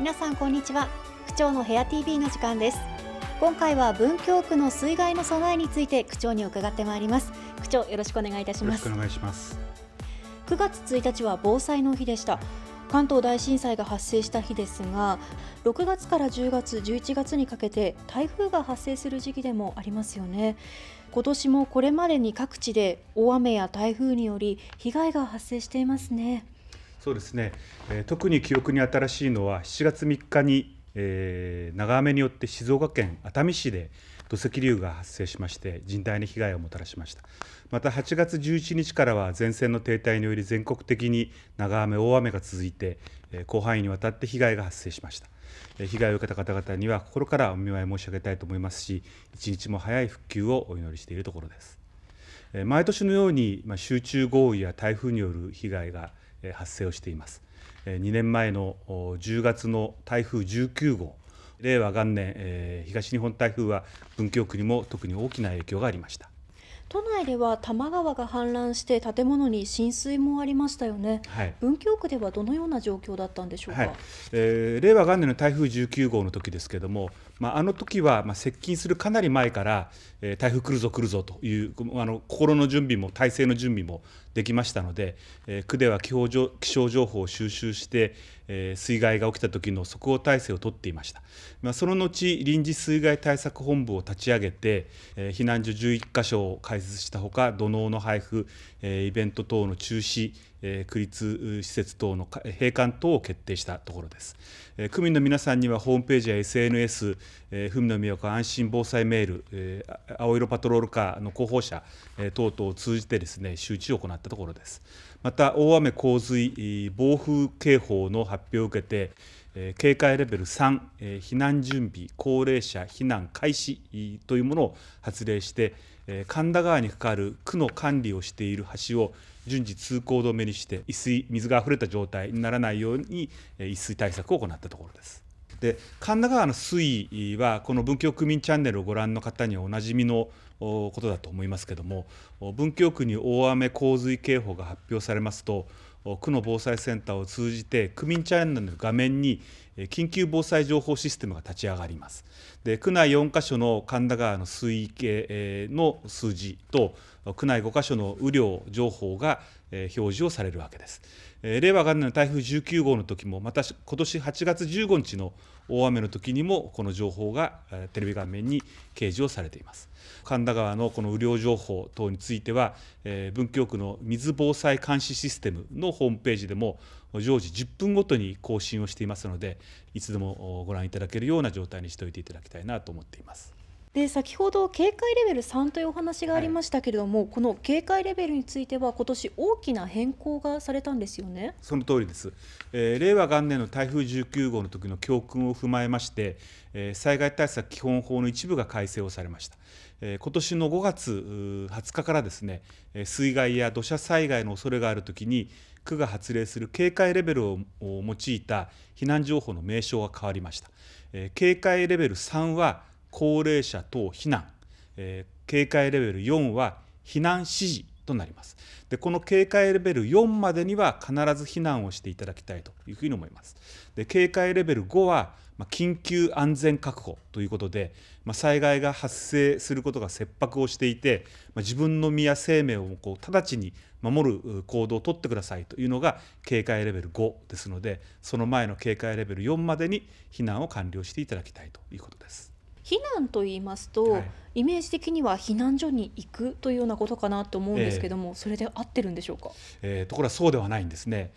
皆さんこんにちは区長のヘア TV の時間です今回は文京区の水害の備えについて区長に伺ってまいります区長よろしくお願いいたしますお願いします9月1日は防災の日でした関東大震災が発生した日ですが6月から10月11月にかけて台風が発生する時期でもありますよね今年もこれまでに各地で大雨や台風により被害が発生していますねそうですね、えー、特に記憶に新しいのは7月3日に、えー、長雨によって静岡県熱海市で土石流が発生しまして甚大な被害をもたらしましたまた8月11日からは前線の停滞により全国的に長雨大雨が続いて、えー、広範囲にわたって被害が発生しました被害を受けた方々には心からお見舞い申し上げたいと思いますし一日も早い復旧をお祈りしているところです毎年のように集中豪雨や台風による被害が発生をしています2年前の10月の台風19号令和元年東日本台風は文京区にも特に大きな影響がありました都内では多摩川が氾濫して建物に浸水もありましたよね、はい、文京区ではどのような状況だったんでしょうか、はい、えー、令和元年の台風19号の時ですけれどもまあ、あの時はま接近するかなり前から、えー、台風来るぞ来るぞというあの心の準備も体制の準備もできましたので、えー、区では気象情報を収集して、えー、水害が起きた時の即応体制を取っていました、まあ、その後臨時水害対策本部を立ち上げて、えー、避難所11か所を開設したほか土のの配布、えー、イベント等の中止区立施設等の閉館等を決定したところです、区民の皆さんにはホームページや SNS、えー、ふみの都安心防災メール、青色パトロールカーの広報者等々を通じてですね周知を行ったところですまた大雨洪水暴風警報の発表を受けて警戒レベル3、避難準備、高齢者避難開始というものを発令して、神田川に架かる区の管理をしている橋を順次通行止めにして溢水水が溢れた状態にならないように一水対策を行ったところです。で神田川の水位はこの文京区民チャンネルをご覧の方にはおなじみのことだと思いますけども文京区に大雨洪水警報が発表されますと区の防災センターを通じて区民チャンネルの画面に緊急防災情報システムが立ち上がりますで区内4カ所の神田川の水位計の数字と区内5カ所の雨量情報が表示をされるわけですえ令和元年の台風19号の時もまた今年8月15日の大雨の時にもこの情報が、えテレビ画面に掲示をされています神田川のこの雨量情報等については、え文京区の水防災監視システムのホームページでも常時10分ごとに更新をしていますのでいつでもご覧いただけるような状態にしておいていただきたいなと思っています。で先ほど警戒レベル3というお話がありましたけれども、はい、この警戒レベルについては今年大きな変更がされたんですよねその通りです、えー、令和元年の台風19号の時の教訓を踏まえまして、えー、災害対策基本法の一部が改正をされました、えー、今年の5月20日からですね水害や土砂災害の恐れがあるときに区が発令する警戒レベルを用いた避難情報の名称が変わりました、えー、警戒レベル3は高齢者等避難、えー、警戒レベル4は避難指示となりますでこの警戒レベル4までには必ず避難をしていただきたいというふうに思いますで警戒レベル5は、ま緊急安全確保ということで、ま災害が発生することが切迫をしていて、ま自分の身や生命をこう直ちに守る行動をとってくださいというのが警戒レベル5ですのでその前の警戒レベル4までに避難を完了していただきたいということです。避難と言いますと、はい、イメージ的には避難所に行くというようなことかなと思うんですけども、えー、それで合ってるんでしょうか、えー、ところはそうではないんですね。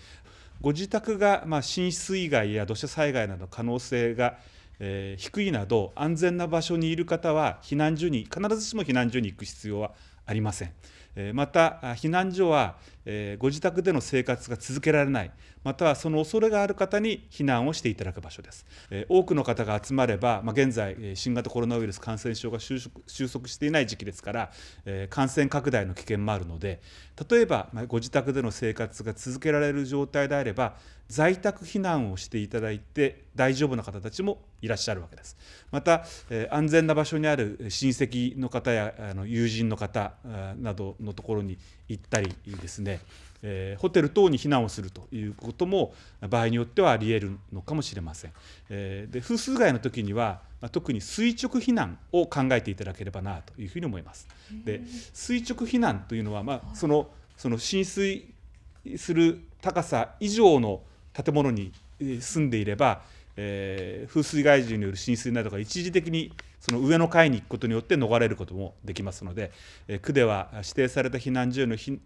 ご自宅が、まあ、浸水害や土砂災害などの可能性がえー、低いなど安全な場所にいる方は避難所に必ずしも避難所に行く必要はありません。また避難所はご自宅での生活が続けられないまたはその恐れがある方に避難をしていただく場所です多くの方が集まれば、現在新型コロナウイルス感染症が収束していない時期ですから感染拡大の危険もあるので例えばご自宅での生活が続けられる状態であれば在宅避難をしていただいて大丈夫な方たちもいらっしゃるわけですまた安全な場所にある親戚の方や友人の方屋などのところに行ったりですね、えー、ホテル等に避難をするということも場合によってはありえるのかもしれません。えー、で風水害の時には特に垂直避難を考えていただければなというふうに思います。で垂直避難というのは、まあ、そのその浸水する高さ以上の建物に住んでいればえー、風水害獣による浸水などが一時的にその上の階に行くことによって逃れることもできますので、えー、区では指定された避難所への避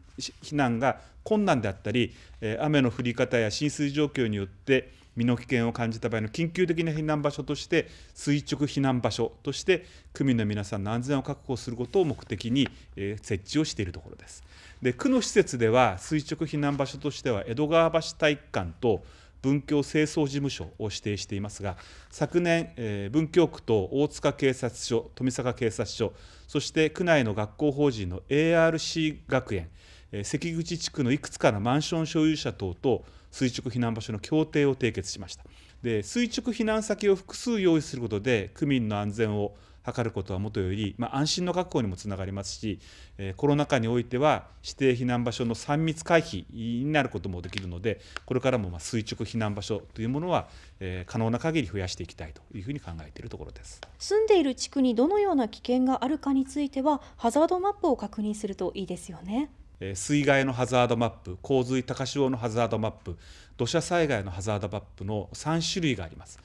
難が困難であったり、えー、雨の降り方や浸水状況によって身の危険を感じた場合の緊急的な避難場所として垂直避難場所として区民の皆さんの安全を確保することを目的に、えー、設置をしているところです。で区の施設では垂直避難場所としては江戸川橋体育館と文教清掃事務所を指定していますが、昨年、えー、文京区と大塚警察署、富坂警察署、そして区内の学校法人の ARC 学園、えー、関口地区のいくつかのマンション所有者等と垂直避難場所の協定を締結しました。で垂直避難先を複数用意することで、区民の安全を図ることはもとより、まあ、安心の確保にもつながりますし、えコロナ禍においては指定避難場所の3密回避になることもできるのでこれからもま垂直避難場所というものは、え可能な限り増やしていきたいというふうに考えているところです住んでいる地区にどのような危険があるかについてはハザードマップを確認するといいですよね。水害のハザードマップ洪水高潮のハザードマップ土砂災害のハザードマップの3種類があります、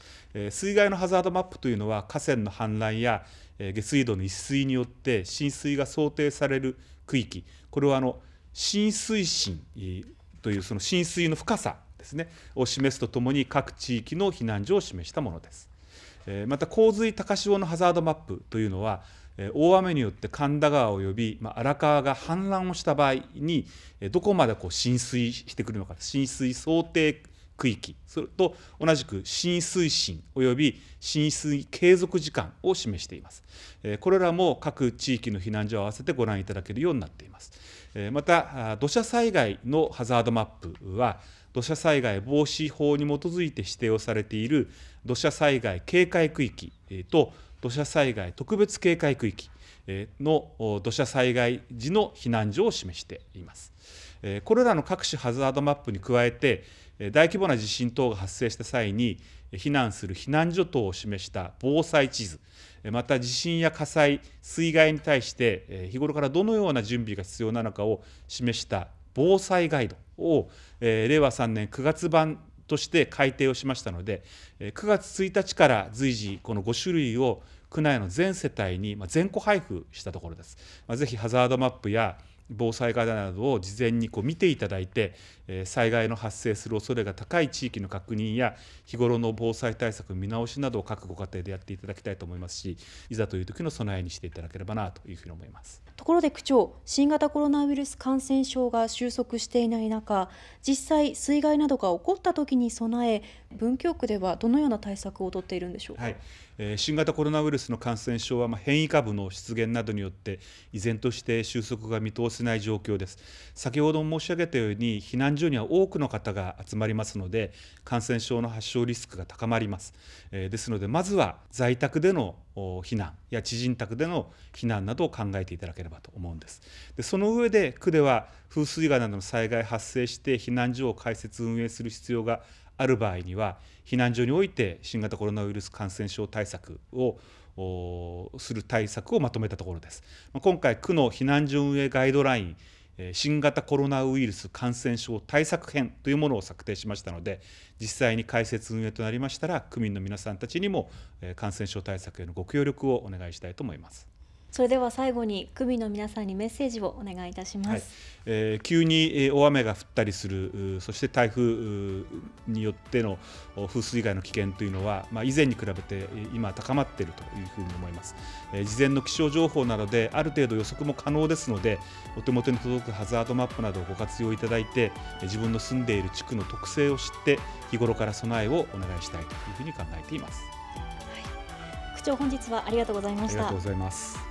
水害のハザードマップというのは河川の氾濫や、下水道の一水によって浸水が想定される区域これはあの浸水深というその浸水の深さですねを示すとともに各地域の避難所を示したものですまた洪水高潮のハザードマップというのは大雨によって神田川及び、まあ、荒川が氾濫をした場合にどこまでこう浸水してくるのか浸水想定区域それと同じく浸水深及び浸水継続時間を示していますこれらも各地域の避難所を合わせてご覧いただけるようになっていますまた土砂災害のハザードマップは土砂災害防止法に基づいて指定をされている土砂災害警戒区域と土砂災害特別警戒区域の土砂災害時の避難所を示しています。これらの各種ハザードマップに加えて大規模な地震等が発生した際に避難する避難所等を示した防災地図また地震や火災水害に対して日頃からどのような準備が必要なのかを示した防災ガイドを令和3年9月版として改定をしましたので、9月1日から随時、この5種類を区内の全世帯に全戸配布したところです。ぜひハザードマップや防災ガイドなどを事前にこう見ていただいて、え災害の発生する恐れが高い地域の確認や日頃の防災対策見直しなどを各ご家庭でやっていただきたいと思いますしいざという時の備えにしていただければなというふうに思いますところで区長新型コロナウイルス感染症が収束していない中実際水害などが起こった時に備え文京区ではどのような対策を取っているんでしょうか、はいえ新型コロナウイルスの感染症は、ま変異株の出現などによって依然として収束が見通せない状況です先ほど申し上げたように避難所には多くの方が集まりますので感染症の発症リスクが高まります、えですのでまずは在宅での避難や知人宅での避難などを考えていただければと思うんですでその上で区では風水害などの災害発生して避難所を開設運営する必要がある場合には避難所において新型コロナウイルス感染症対策をする対策をまとめたところです。今回区の避難所運営ガイドライン新型コロナウイルス感染症対策編というものを策定しましたので実際に開設運営となりましたら区民の皆さんたちにも感染症対策へのご協力をお願いしたいと思います。それでは最後に組の皆さんにメッセージをお願いいたします、はい、えー、急に大雨が降ったりするそして台風によっての風水害の危険というのは、まあ、以前に比べて今高まっているというふうに思います、えー、事前の気象情報などである程度予測も可能ですのでお手元に届くハザードマップなどをご活用いただいて自分の住んでいる地区の特性を知って日頃から備えをお願いしたいというふうに考えています、はい、区長本日はありがとうございましたありがとうございます